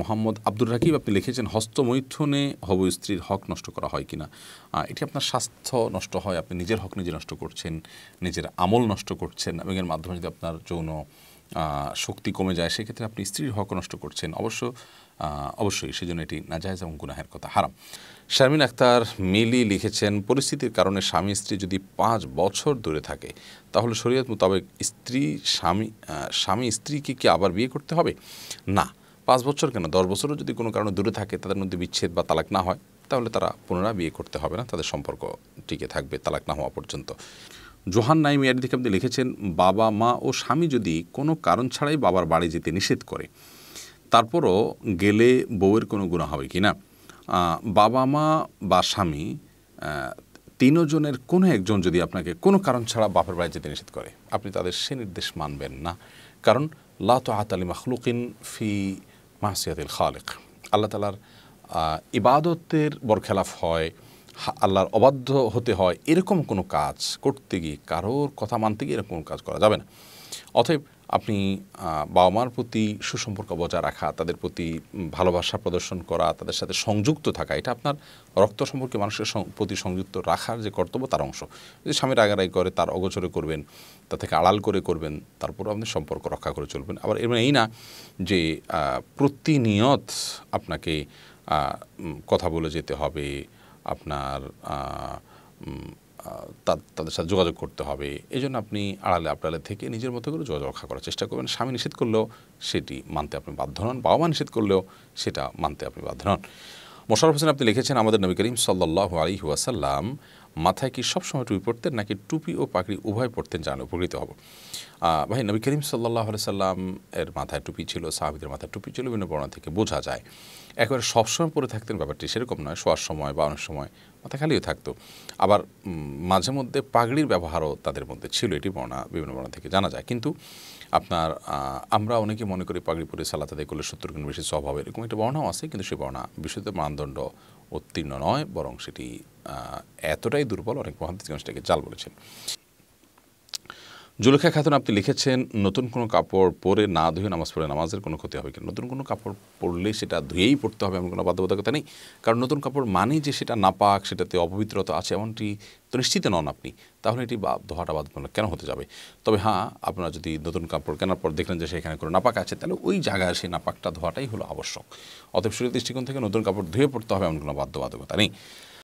মোহাম্মদ আব্দুর রাকিব আপনি লিখেছেন হস্তমৈথুনে হব স্ত্রীর হক নষ্ট করা হয় কিনা এটি আপনার স্বাস্থ্য নষ্ট হয় আপনি নিজের হক নিজে নষ্ট করছেন নিজের আমল নষ্ট করছেন এবং এর মাধ্যমে যদি আপনার যৌন শক্তি কমে যায় সেক্ষেত্রে আপনি স্ত্রীর হক নষ্ট করছেন অবশ্য অবশ্যই সেজন্য এটি নাজায়জ এবং গুনাহের কথা হারাম শারমিন আক্তার মিলি লিখেছেন পরিস্থিতির কারণে স্বামী স্ত্রী যদি পাঁচ বছর দূরে থাকে তাহলে শরীয়ত মোতাবেক স্ত্রী স্বামী স্বামী স্ত্রীকে কি আবার বিয়ে করতে হবে না পাঁচ বছর কেন দশ বছরও যদি কোনো কারণে দূরে থাকে তাদের মধ্যে বিচ্ছেদ বা তালাক না হয় তাহলে তারা পুনরায় বিয়ে করতে হবে না তাদের সম্পর্ক টিকে থাকবে তালাক না হওয়া পর্যন্ত জোহান নাইম ইয়ারিদিকে আপনি লিখেছেন বাবা মা ও স্বামী যদি কোনো কারণ ছাড়াই বাবার বাড়ি যেতে নিষেধ করে তারপরও গেলে বউয়ের কোনো গুণা হবে কি না বাবা মা বা স্বামী তিনজনের কোনো একজন যদি আপনাকে কোনো কারণ ছাড়া বাপের বাড়ি যেতে নিষেধ করে আপনি তাদের সে নির্দেশ মানবেন না কারণ লা তো আলী মাহলুকিন ফি মাহসিয়াতিল খালেক আল্লাহ তালার ইবাদতের বরখেলাফ হয় আল্লাহর অবাধ্য হতে হয় এরকম কোনো কাজ করতে গিয়ে কারোর কথা মানতে গিয়ে এরকম কাজ করা যাবে না অতএব আপনি বাবা মার প্রতি সুসম্পর্ক বজায় রাখা তাদের প্রতি ভালোবাসা প্রদর্শন করা তাদের সাথে সংযুক্ত থাকা এটা আপনার রক্ত সম্পর্কে মানুষের প্রতি সংযুক্ত রাখার যে কর্তব্য তার অংশ যদি স্বামীর আগারাই করে তার অগোচরে করবেন তা থেকে আড়াল করে করবেন তারপরও আপনি সম্পর্ক রক্ষা করে চলবেন আবার এমন মানে এই না যে প্রতিনিয়ত আপনাকে কথা বলে যেতে হবে আপনার তাদের সাথে যোগাযোগ করতে হবে এই জন্য আপনি আড়ালে আপনালে থেকে নিজের মতো করে যোগাযোগ রক্ষা করার চেষ্টা করবেন স্বামী নিষেধ করলেও সেটি মানতে আপনি বাধ্য নন বাবা মা নিষেধ করলেও সেটা মানতে আপনি বাধ্য নন মোশারফ হোসেন আপনি লিখেছেন আমাদের নবী করিম সাল্লাহ আলী ওয়াসাল্লাম মাথায় কি সবসময় টুপি পরতেন নাকি টুপি ও পাখি উভয় পড়তেন জানা উপকৃত হব ভাই নবী করিম সাল্লাহ সাল্লাম এর মাথায় টুপি ছিল সাহাবিদের মাথায় টুপি ছিল বিভিন্ন বর্ণনা থেকে বোঝা যায় একবারে সবসময় পরে থাকতেন ব্যাপারটি সেরকম নয় শোয়ার সময় বা অনেক সময় খালিও থাকতো আবার মাঝে মধ্যে পাগড়ির ব্যবহারও তাদের মধ্যে ছিল এটি বর্ণা বিভিন্ন বর্ণা থেকে জানা যায় কিন্তু আপনার আমরা অনেকে মনে করি পাগড়ি পরে সালাত আদায় করলে সত্তর গুণ বেশি স্বভাব এরকম একটা বর্ণাও আছে কিন্তু সেই বর্ণা বিশুদ্ধ মানদণ্ড উত্তীর্ণ নয় বরং সেটি এতটাই দুর্বল অনেক মহাদিসগঞ্জ জাল বলেছেন জুলেখা খাতুন আপনি লিখেছেন নতুন কোনো কাপড় পরে না ধুয়ে নামাজ পড়ে নামাজের কোনো ক্ষতি হবে কিনা নতুন কোনো কাপড় পরলে সেটা ধুয়েই পড়তে হবে এমন কোনো বাধ্যবাধকতা নেই কারণ নতুন কাপড় মানে যে সেটা নাপাক সেটাতে অপবিত্রতা আছে এমনটি তো নিশ্চিত নন আপনি তাহলে এটি ধোয়াটা বাধ্যতামূলক কেন হতে যাবে তবে হ্যাঁ আপনারা যদি নতুন কাপড় কেনার পর দেখলেন যে সেখানে কোনো নাপাক আছে তাহলে ওই জায়গায় সেই নাপাকটা ধোয়াটাই হলো আবশ্যক অতএব শরীর দৃষ্টিকোণ থেকে নতুন কাপড় ধুয়ে পড়তে হবে এমন কোনো বাধ্যবাধকতা নেই